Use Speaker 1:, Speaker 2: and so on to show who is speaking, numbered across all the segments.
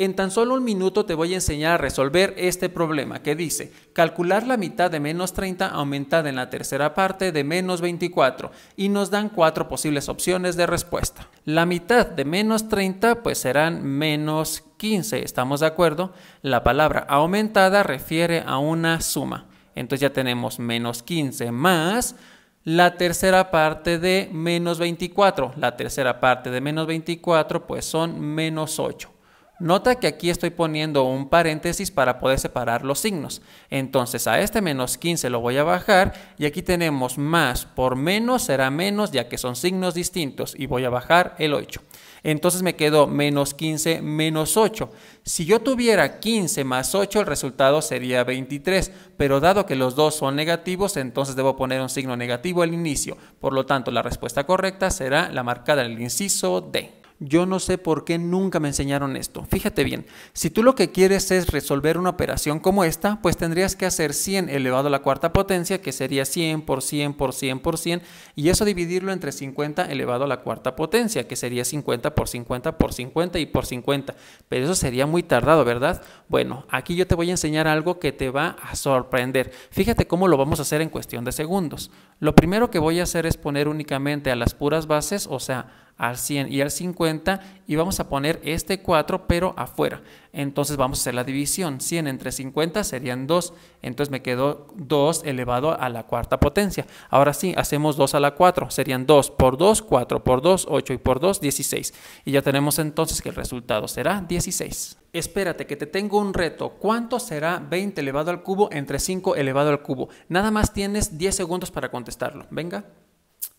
Speaker 1: En tan solo un minuto te voy a enseñar a resolver este problema que dice calcular la mitad de menos 30 aumentada en la tercera parte de menos 24 y nos dan cuatro posibles opciones de respuesta. La mitad de menos 30 pues serán menos 15, ¿estamos de acuerdo? La palabra aumentada refiere a una suma. Entonces ya tenemos menos 15 más la tercera parte de menos 24. La tercera parte de menos 24 pues son menos 8. Nota que aquí estoy poniendo un paréntesis para poder separar los signos. Entonces a este menos 15 lo voy a bajar y aquí tenemos más por menos será menos ya que son signos distintos y voy a bajar el 8. Entonces me quedo menos 15 menos 8. Si yo tuviera 15 más 8 el resultado sería 23, pero dado que los dos son negativos entonces debo poner un signo negativo al inicio. Por lo tanto la respuesta correcta será la marcada en el inciso D yo no sé por qué nunca me enseñaron esto. Fíjate bien, si tú lo que quieres es resolver una operación como esta, pues tendrías que hacer 100 elevado a la cuarta potencia, que sería 100 por 100 por 100 por 100, y eso dividirlo entre 50 elevado a la cuarta potencia, que sería 50 por 50 por 50 y por 50. Pero eso sería muy tardado, ¿verdad? Bueno, aquí yo te voy a enseñar algo que te va a sorprender. Fíjate cómo lo vamos a hacer en cuestión de segundos. Lo primero que voy a hacer es poner únicamente a las puras bases, o sea, al 100 y al 50 y vamos a poner este 4 pero afuera. Entonces vamos a hacer la división. 100 entre 50 serían 2. Entonces me quedó 2 elevado a la cuarta potencia. Ahora sí, hacemos 2 a la 4. Serían 2 por 2, 4 por 2, 8 y por 2, 16. Y ya tenemos entonces que el resultado será 16. Espérate que te tengo un reto. ¿Cuánto será 20 elevado al cubo entre 5 elevado al cubo? Nada más tienes 10 segundos para contestarlo. Venga.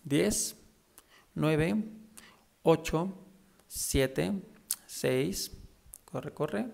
Speaker 1: 10, 9, 8, 7, 6, corre, corre.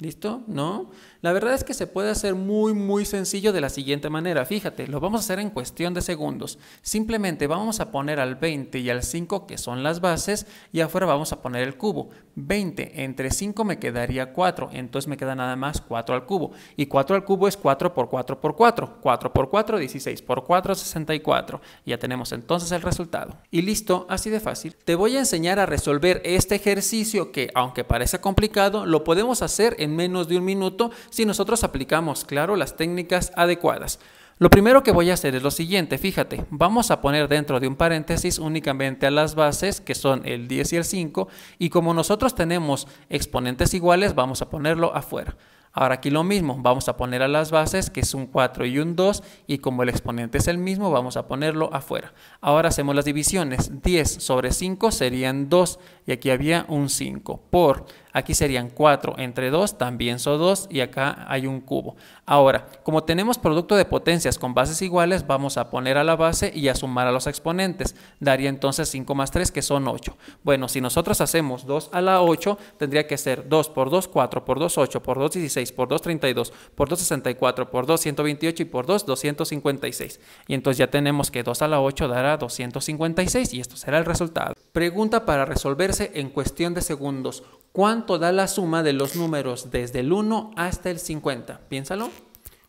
Speaker 1: ¿Listo? ¿No? La verdad es que se puede hacer muy, muy sencillo de la siguiente manera. Fíjate, lo vamos a hacer en cuestión de segundos. Simplemente vamos a poner al 20 y al 5, que son las bases, y afuera vamos a poner el cubo. 20. Entre 5 me quedaría 4. Entonces me queda nada más 4 al cubo. Y 4 al cubo es 4 por 4 por 4. 4 por 4, 16. Por 4, 64. Ya tenemos entonces el resultado. Y listo, así de fácil. Te voy a enseñar a resolver este ejercicio que, aunque parece complicado, lo podemos hacer en menos de un minuto si nosotros aplicamos, claro, las técnicas adecuadas. Lo primero que voy a hacer es lo siguiente, fíjate, vamos a poner dentro de un paréntesis únicamente a las bases que son el 10 y el 5 y como nosotros tenemos exponentes iguales vamos a ponerlo afuera. Ahora aquí lo mismo, vamos a poner a las bases que es un 4 y un 2 y como el exponente es el mismo vamos a ponerlo afuera. Ahora hacemos las divisiones, 10 sobre 5 serían 2 y aquí había un 5 por, aquí serían 4 entre 2 también son 2 y acá hay un cubo. Ahora, como tenemos producto de potencias con bases iguales vamos a poner a la base y a sumar a los exponentes, daría entonces 5 más 3 que son 8. Bueno, si nosotros hacemos 2 a la 8 tendría que ser 2 por 2, 4 por 2, 8 por 2, 16 por por 32, por 2, 64, por 2, 128 y por 2, 256. Y entonces ya tenemos que 2 a la 8 dará 256 y esto será el resultado. Pregunta para resolverse en cuestión de segundos. ¿Cuánto da la suma de los números desde el 1 hasta el 50? Piénsalo.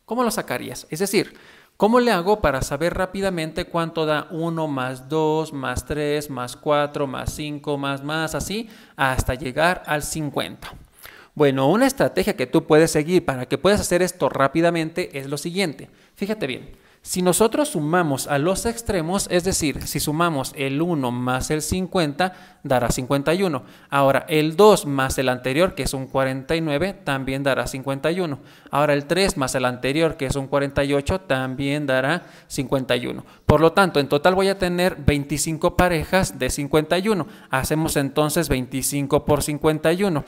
Speaker 1: ¿Cómo lo sacarías? Es decir, ¿Cómo le hago para saber rápidamente cuánto da 1 más 2 más 3 más 4 más 5 más más así hasta llegar al 50? Bueno, una estrategia que tú puedes seguir para que puedas hacer esto rápidamente es lo siguiente. Fíjate bien, si nosotros sumamos a los extremos, es decir, si sumamos el 1 más el 50, dará 51. Ahora, el 2 más el anterior, que es un 49, también dará 51. Ahora, el 3 más el anterior, que es un 48, también dará 51. Por lo tanto, en total voy a tener 25 parejas de 51. Hacemos entonces 25 por 51.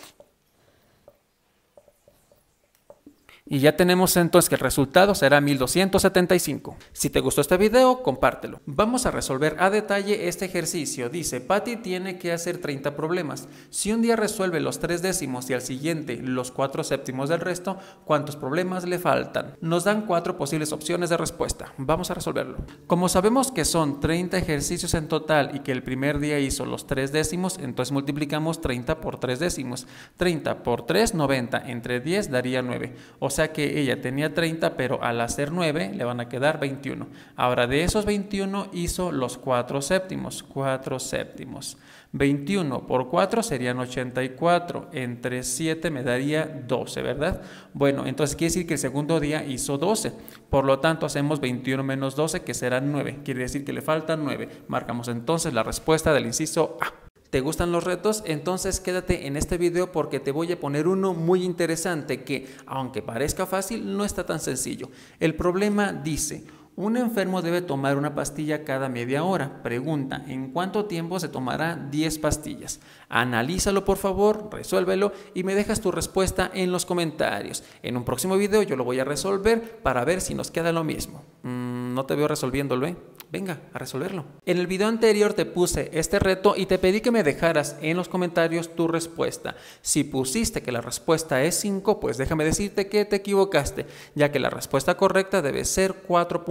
Speaker 1: Y ya tenemos entonces que el resultado será 1275. Si te gustó este video, compártelo. Vamos a resolver a detalle este ejercicio. Dice, Patty tiene que hacer 30 problemas. Si un día resuelve los 3 décimos y al siguiente los 4 séptimos del resto, ¿cuántos problemas le faltan? Nos dan cuatro posibles opciones de respuesta. Vamos a resolverlo. Como sabemos que son 30 ejercicios en total y que el primer día hizo los 3 décimos, entonces multiplicamos 30 por 3 décimos. 30 por 3, 90. Entre 10 daría 9. O sea, que ella tenía 30, pero al hacer 9 le van a quedar 21. Ahora, de esos 21 hizo los 4 séptimos, 4 séptimos. 21 por 4 serían 84, entre 7 me daría 12, ¿verdad? Bueno, entonces quiere decir que el segundo día hizo 12, por lo tanto hacemos 21 menos 12 que serán 9, quiere decir que le faltan 9. Marcamos entonces la respuesta del inciso A. ¿Te gustan los retos? Entonces quédate en este video porque te voy a poner uno muy interesante que, aunque parezca fácil, no está tan sencillo. El problema dice, un enfermo debe tomar una pastilla cada media hora. Pregunta, ¿en cuánto tiempo se tomará 10 pastillas? Analízalo por favor, resuélvelo y me dejas tu respuesta en los comentarios. En un próximo video yo lo voy a resolver para ver si nos queda lo mismo. Mm, no te veo resolviéndolo, ¿eh? Venga, a resolverlo. En el video anterior te puse este reto y te pedí que me dejaras en los comentarios tu respuesta. Si pusiste que la respuesta es 5, pues déjame decirte que te equivocaste, ya que la respuesta correcta debe ser 4.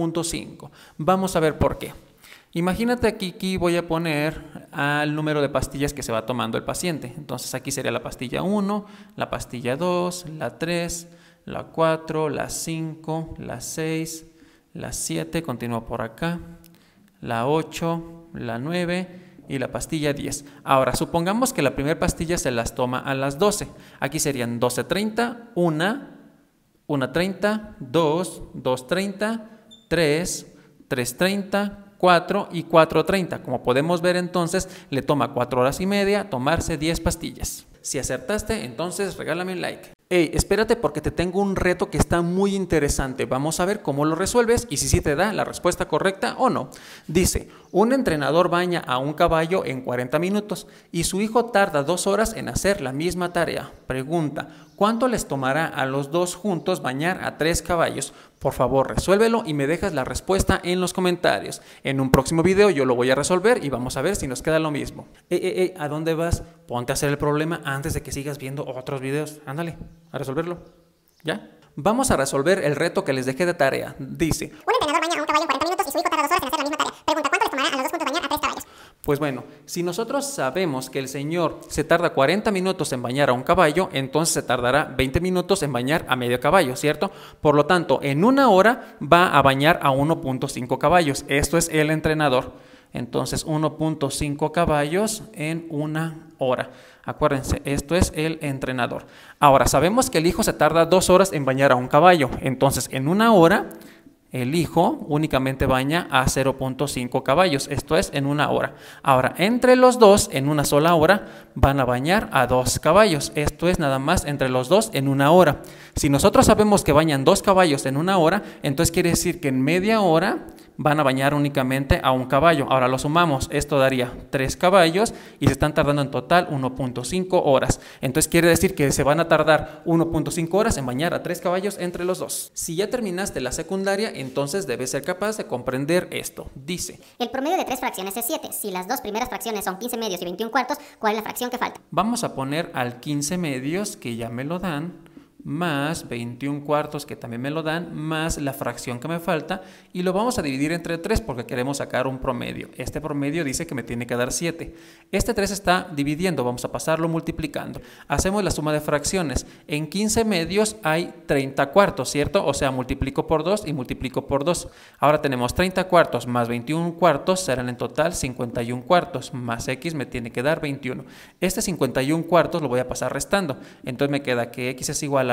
Speaker 1: Vamos a ver por qué. Imagínate aquí que voy a poner al número de pastillas que se va tomando el paciente. Entonces aquí sería la pastilla 1, la pastilla 2, la 3, la 4, la 5, la 6, la 7, continúa por acá, la 8, la 9 y la pastilla 10. Ahora, supongamos que la primera pastilla se las toma a las 12. Aquí serían 12.30, 1, 1.30, 2, 2.30, 3, 3.30, 4 y 4.30. Como podemos ver entonces, le toma 4 horas y media tomarse 10 pastillas. Si acertaste, entonces regálame un like hey, espérate porque te tengo un reto que está muy interesante, vamos a ver cómo lo resuelves y si sí te da la respuesta correcta o no. Dice, un entrenador baña a un caballo en 40 minutos y su hijo tarda dos horas en hacer la misma tarea. Pregunta, ¿cuánto les tomará a los dos juntos bañar a tres caballos? Por favor, resuélvelo y me dejas la respuesta en los comentarios. En un próximo video yo lo voy a resolver y vamos a ver si nos queda lo mismo. Ey, ey, ey, ¿a dónde vas? Ponte a hacer el problema antes de que sigas viendo otros videos. Ándale a resolverlo. ¿Ya? Vamos a resolver el reto que les dejé de tarea. Dice. Un entrenador baña a un caballo 40 minutos y en hacer la misma tarea. ¿cuánto a los dos bañar a caballos? Pues bueno, si nosotros sabemos que el señor se tarda 40 minutos en bañar a un caballo, entonces se tardará 20 minutos en bañar a medio caballo, ¿cierto? Por lo tanto, en una hora va a bañar a 1.5 caballos. Esto es el entrenador. Entonces 1.5 caballos en una hora. Acuérdense, esto es el entrenador. Ahora, sabemos que el hijo se tarda dos horas en bañar a un caballo. Entonces, en una hora, el hijo únicamente baña a 0.5 caballos. Esto es en una hora. Ahora, entre los dos, en una sola hora, van a bañar a dos caballos. Esto es nada más entre los dos en una hora. Si nosotros sabemos que bañan dos caballos en una hora, entonces quiere decir que en media hora van a bañar únicamente a un caballo. Ahora lo sumamos, esto daría 3 caballos y se están tardando en total 1.5 horas. Entonces quiere decir que se van a tardar 1.5 horas en bañar a 3 caballos entre los dos. Si ya terminaste la secundaria, entonces debes ser capaz de comprender esto. Dice, el promedio de tres fracciones es 7. Si las dos primeras fracciones son 15 medios y 21 cuartos, ¿cuál es la fracción que falta? Vamos a poner al 15 medios, que ya me lo dan, más 21 cuartos que también me lo dan, más la fracción que me falta y lo vamos a dividir entre 3 porque queremos sacar un promedio. Este promedio dice que me tiene que dar 7. Este 3 está dividiendo, vamos a pasarlo multiplicando. Hacemos la suma de fracciones. En 15 medios hay 30 cuartos, ¿cierto? O sea, multiplico por 2 y multiplico por 2. Ahora tenemos 30 cuartos más 21 cuartos, serán en total 51 cuartos, más x me tiene que dar 21. Este 51 cuartos lo voy a pasar restando. Entonces me queda que x es igual a